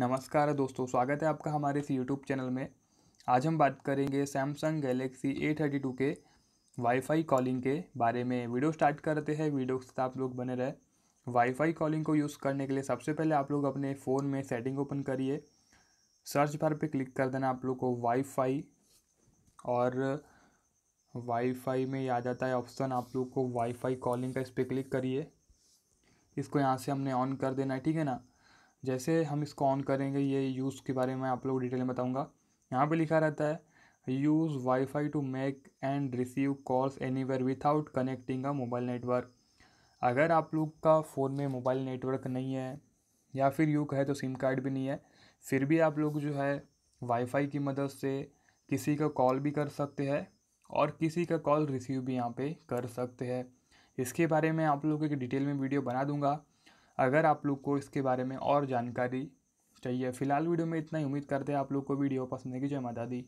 नमस्कार दोस्तों स्वागत है आपका हमारे इस यूट्यूब चैनल में आज हम बात करेंगे Samsung Galaxy A thirty two wifi वाईफाई कॉलिंग के बारे में वीडियो स्टार्ट करते हैं वीडियो के साथ आप लोग बने रहे वाईफाई कॉलिंग को यूज़ करने के लिए सबसे पहले आप लोग अपने फ़ोन में सेटिंग ओपन करिए सर्च बार पे क्लिक कर देना आप लोग को वाईफाई और वाईफाई में आ जाता है ऑप्शन आप लोग को वाईफाई कॉलिंग का इस पर क्लिक करिए इसको यहाँ से हमने ऑन कर देना है ठीक है ना जैसे हम इसको ऑन करेंगे ये यूज़ के बारे में आप लोग डिटेल में बताऊँगा यहाँ पर लिखा रहता है use wifi to make and receive calls anywhere without connecting a mobile network अगर आप लोग का फ़ोन में मोबाइल नेटवर्क नहीं है या फिर यू कहे तो सिम कार्ड भी नहीं है फिर भी आप लोग जो है वाईफाई की मदद से किसी का कॉल भी कर सकते हैं और किसी का कॉल रिसीव भी यहाँ पे कर सकते हैं इसके बारे में आप लोग एक डिटेल में वीडियो बना दूंगा अगर आप लोग को इसके बारे में और जानकारी चाहिए फिलहाल वीडियो में इतना ही उम्मीद करते हैं आप लोग को वीडियो पसंद है कि जय माता दी